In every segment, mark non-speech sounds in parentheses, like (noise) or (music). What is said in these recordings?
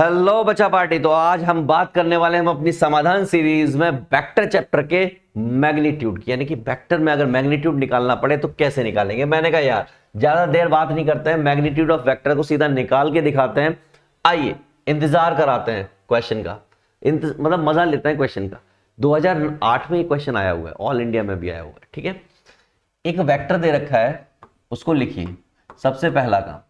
hello बच्चा party तो आज हम बात करने वाले हम अपनी समाधान सीरीज में वेक्टर चैप्टर के मैग्नीट्यूड की यानी कि वेक्टर में अगर मैग्नीट्यूड निकालना पड़े तो कैसे निकालेंगे मैंने कहा यार ज्यादा देर बात नहीं करते हैं मैग्नीट्यूड ऑफ वेक्टर को सीधा निकाल के दिखाते हैं आइए इंतजार कराते हैं क्वेश्चन का मतलब मजा लेते हैं क्वेश्चन का दो में एक क्वेश्चन आया हुआ है ऑल इंडिया में भी आया हुआ है ठीक है एक वैक्टर दे रखा है उसको लिखिए सबसे पहला काम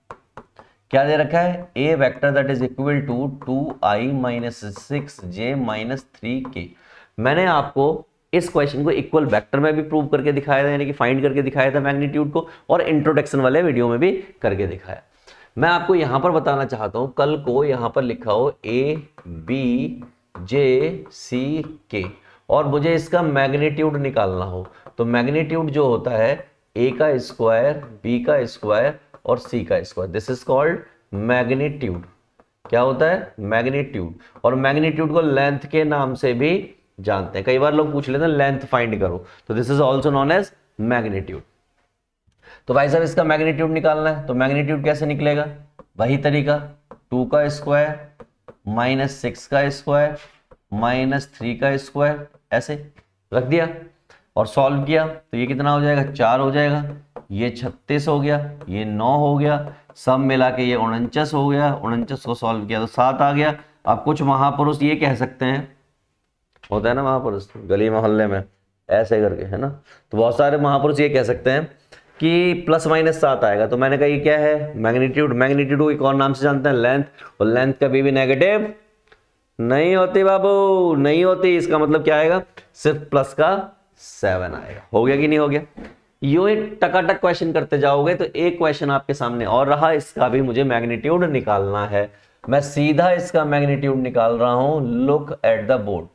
क्या दे रखा है A vector that is equal to two I minus six J minus three K मैंने आपको इस क्वेश्चन को इक्वल वेक्टर में भी प्रूव करके दिखाया था यानी कि फाइंड करके दिखाया था मैग्नीट्यूड को और इंट्रोडक्शन वाले वीडियो में भी करके दिखाया मैं आपको यहां पर बताना चाहता हूं कल को यहां पर लिखा हो ए बी जे सी के और मुझे इसका मैग्नीट्यूड निकालना हो तो मैग्नीट्यूड जो होता है ए का स्क्वायर बी का स्क्वायर और सी का square this is called magnitude क्या होता है मैग्नीट्यूड और मैग्नीट्यूड को लेंथ के नाम से भी जानते हैं कई बार लोग पूछ लेते हैं लेंथ फाइंड करो तो this is also known as magnitude तो भाई साहब इसका मैग्नीट्यूड निकालना है तो मैग्नीट्यूड कैसे निकलेगा वही तरीका टू का स्क्वायर माइनस सिक्स का स्क्वायर माइनस थ्री का स्क्वायर ऐसे रख दिया और सॉल्व किया तो ये कितना हो जाएगा चार हो जाएगा ये छत्तीस हो गया ये नौ हो गया सब मिला के ये उनचास हो गया उनचास को सॉल्व किया तो सात आ गया अब कुछ महापुरुष ये कह सकते हैं होता है ना महापुरुष गली मोहल्ले में ऐसे करके है ना तो बहुत सारे महापुरुष ये कह सकते हैं कि प्लस माइनस सात आएगा तो मैंने कहा ये क्या है मैग्नीट्यूड मैग्नीट्यूड को एक और नाम से जानते हैं लेंथ और लेंथ कभी भी नेगेटिव नहीं होती बाबू नहीं होती इसका मतलब क्या आएगा सिर्फ प्लस का सेवन आएगा हो गया कि नहीं हो गया यो एक टकाटक क्वेश्चन करते जाओगे तो एक क्वेश्चन आपके सामने और रहा इसका भी मुझे मैग्नीट्यूड निकालना है मैं सीधा इसका मैग्नीट्यूड निकाल रहा हूं लुक एट द बोर्ड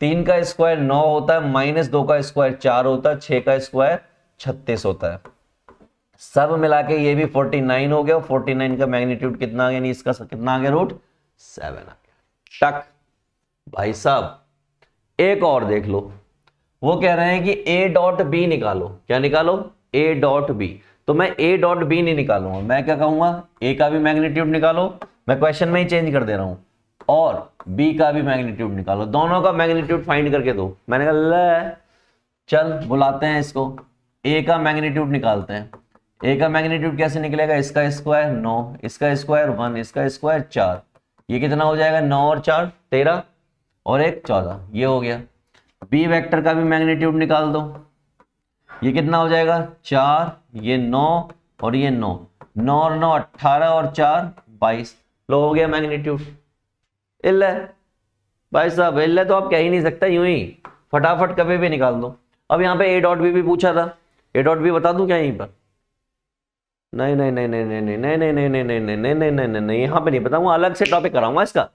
तीन का स्क्वायर नौ होता है माइनस दो का स्क्वायर चार होता है छह का स्क्वायर छत्तीस होता है सब मिला के ये भी फोर्टी नाइन हो गया फोर्टी नाइन का मैग्नीट्यूड कितना आ गया इसका कितना आ गया रूट सेवन आ गया टक भाई साहब एक और देख लो वो कह रहे हैं कि ए डॉट बी निकालो क्या निकालो ए डॉट बी तो मैं ए डॉट बी नहीं निकालूंगा मैं क्या कहूंगा ए का भी मैग्नीट्यूड निकालो मैं क्वेश्चन में ही चेंज कर दे रहा हूं और बी का भी मैग्नीट्यूड निकालो दोनों का मैग्नीट्यूड फाइंड करके दो मैंने कहा चल बुलाते हैं इसको ए का मैग्नीट्यूड निकालते हैं ए का मैग्नीट्यूड कैसे निकलेगा इसका स्क्वायर नौ इसका स्क्वायर वन इसका स्क्वायर चार ये कितना हो जाएगा नौ और चार तेरह और एक चौदह ये हो गया बी वेक्टर का भी मैग्नीट्यूड निकाल दो ये कितना हो जाएगा चार ये नौ और ये नौ नौ और नौ अट्ठारह और चार बाईस लो हो गया मैग्नीट्यूड इल्ल भाई साहब इल्ल तो आप कह ही नहीं सकते यूं ही फटाफट कभी भी निकाल दो अब यहाँ पे ए डॉट बी भी पूछा था ए डॉट बी बता दूं क्या यहीं पर नहीं नहीं नहीं नहीं नहीं नहीं नहीं नहीं नहीं नहीं नहीं नहीं नहीं नहीं नहीं नहीं यहाँ पे नहीं बताऊंगा अलग से टॉपिक कराऊंगा इसका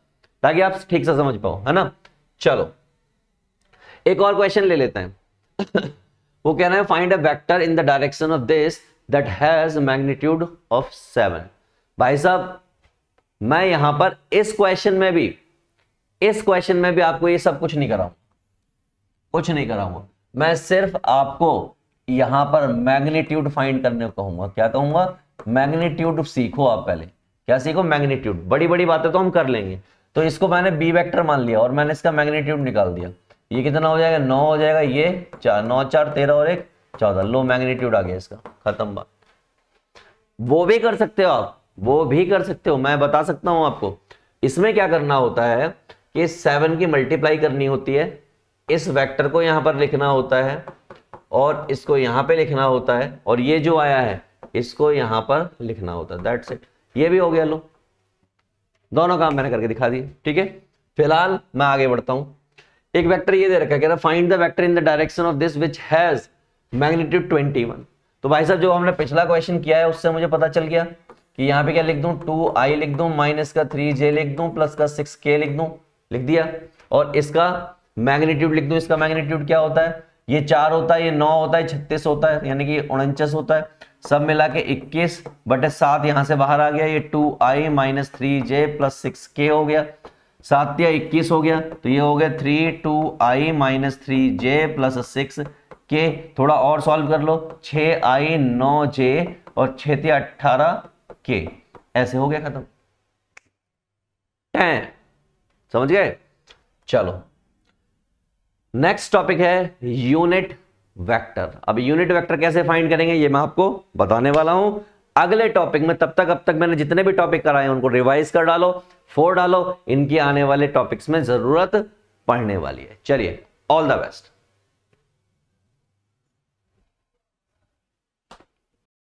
ताकि आप ठीक से समझ पाओ है ना चलो एक और क्वेश्चन ले लेते हैं (laughs) वो कह रहे हैं find a vector in the direction of this that has magnitude of seven भाई साहब मैं यहां पर इस क्वेश्चन में भी इस क्वेश्चन में भी आपको ये सब कुछ नहीं कराऊ कुछ नहीं कराऊंगा मैं सिर्फ आपको यहां पर मैग्नीट्यूड फाइंड करने को कहूंगा क्या कहूंगा मैग्नीट्यूड सीखो आप पहले क्या सीखो मैग्नीट्यूड बड़ी बड़ी बातें तो हम कर लेंगे तो इसको मैंने बी वेक्टर मान लिया और मैंने इसका मैग्नीट्यूड निकाल दिया ये कितना हो जाएगा नौ हो जाएगा ये चार नौ चार तेरह और एक चौदह लो मैग्नीट्यूड आ गया इसका खत्म बात वो भी कर सकते हो आप वो भी कर सकते हो मैं बता सकता हूं आपको इसमें क्या करना होता है कि सेवन की मल्टीप्लाई करनी होती है इस वेक्टर को यहां पर लिखना होता है और इसको यहां पे लिखना होता है और ये जो आया है इसको यहां पर लिखना होता है दैट्स इट ये भी हो गया लो दोनों काम मैंने करके दिखा दिए ठीक है फिलहाल मैं आगे बढ़ता हूं एक वेक्टर ये दे रखा है find the vector in the direction of this which has magnitude 21 तो भाई साहब जो हमने पिछला क्वेश्चन किया है उससे मुझे पता चल गया कि यहाँ पे क्या लिख दू टू आई लिख दू माइनस का थ्री जे लिख दू प्लस का सिक्स के लिख दू लिख दिया और इसका मैग्नीट्यूड लिख दू इसका मैग्नीट्यूड क्या होता है ये चार होता है ये नौ होता है छत्तीस होता है यानी कि उनचास होता है सब मिला के इक्कीस बटे सात यहां से बाहर आ गया ये टू आई minus three j plus six k हो गया सात या इक्कीस हो गया तो ये हो गया थ्री टू आई minus three j plus six k थोड़ा और सॉल्व कर लो छ आई नौ जे और छह अट्ठारह के ऐसे हो गया खत्म समझ गए चलो नेक्स्ट टॉपिक है यूनिट वेक्टर अब यूनिट वेक्टर कैसे फाइंड करेंगे ये मैं आपको बताने वाला हूं अगले टॉपिक में तब तक अब तक मैंने जितने भी टॉपिक कराए उनको रिवाइज कर डालो फोर डालो इनकी आने वाले टॉपिक्स में जरूरत पढ़ने वाली है चलिए ऑल द बेस्ट